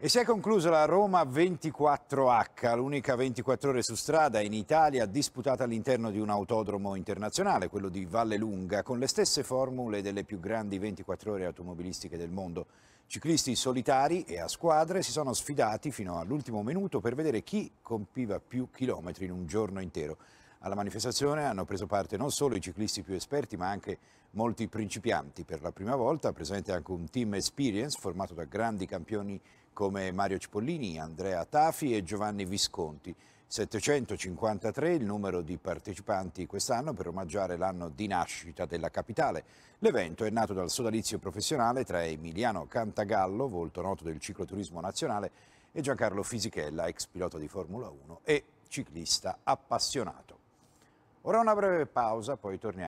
E si è conclusa la Roma 24H, l'unica 24 ore su strada in Italia disputata all'interno di un autodromo internazionale, quello di Valle Lunga, con le stesse formule delle più grandi 24 ore automobilistiche del mondo. Ciclisti solitari e a squadre si sono sfidati fino all'ultimo minuto per vedere chi compiva più chilometri in un giorno intero. Alla manifestazione hanno preso parte non solo i ciclisti più esperti ma anche molti principianti. Per la prima volta presente anche un team experience formato da grandi campioni come Mario Cipollini, Andrea Tafi e Giovanni Visconti. 753 il numero di partecipanti quest'anno per omaggiare l'anno di nascita della capitale. L'evento è nato dal sodalizio professionale tra Emiliano Cantagallo, volto noto del cicloturismo nazionale, e Giancarlo Fisichella, ex pilota di Formula 1 e ciclista appassionato. Ora una breve pausa, poi torniamo.